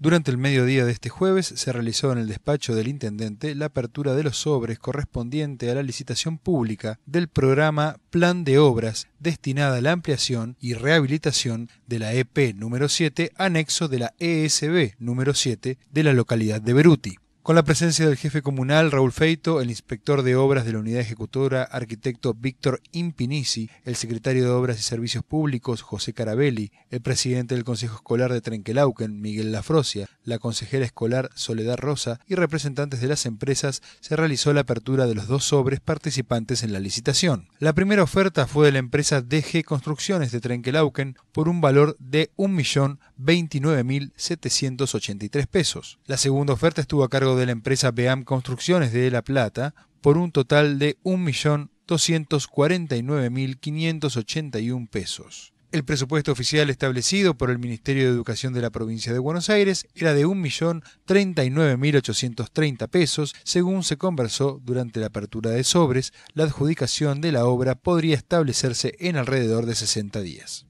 Durante el mediodía de este jueves se realizó en el despacho del intendente la apertura de los sobres correspondiente a la licitación pública del programa Plan de Obras destinada a la ampliación y rehabilitación de la EP número 7, anexo de la ESB número 7 de la localidad de Beruti con la presencia del jefe comunal Raúl Feito, el inspector de obras de la unidad ejecutora, arquitecto Víctor Impinisi, el secretario de Obras y Servicios Públicos, José Carabelli, el presidente del Consejo Escolar de Trenquelauquen, Miguel Lafrosia, la consejera escolar Soledad Rosa y representantes de las empresas, se realizó la apertura de los dos sobres participantes en la licitación. La primera oferta fue de la empresa DG Construcciones de Trenquelauquen por un valor de 1.029.783 pesos. La segunda oferta estuvo a cargo de la empresa BEAM Construcciones de La Plata por un total de 1.249.581 pesos. El presupuesto oficial establecido por el Ministerio de Educación de la provincia de Buenos Aires era de 1.039.830 pesos, según se conversó durante la apertura de sobres, la adjudicación de la obra podría establecerse en alrededor de 60 días.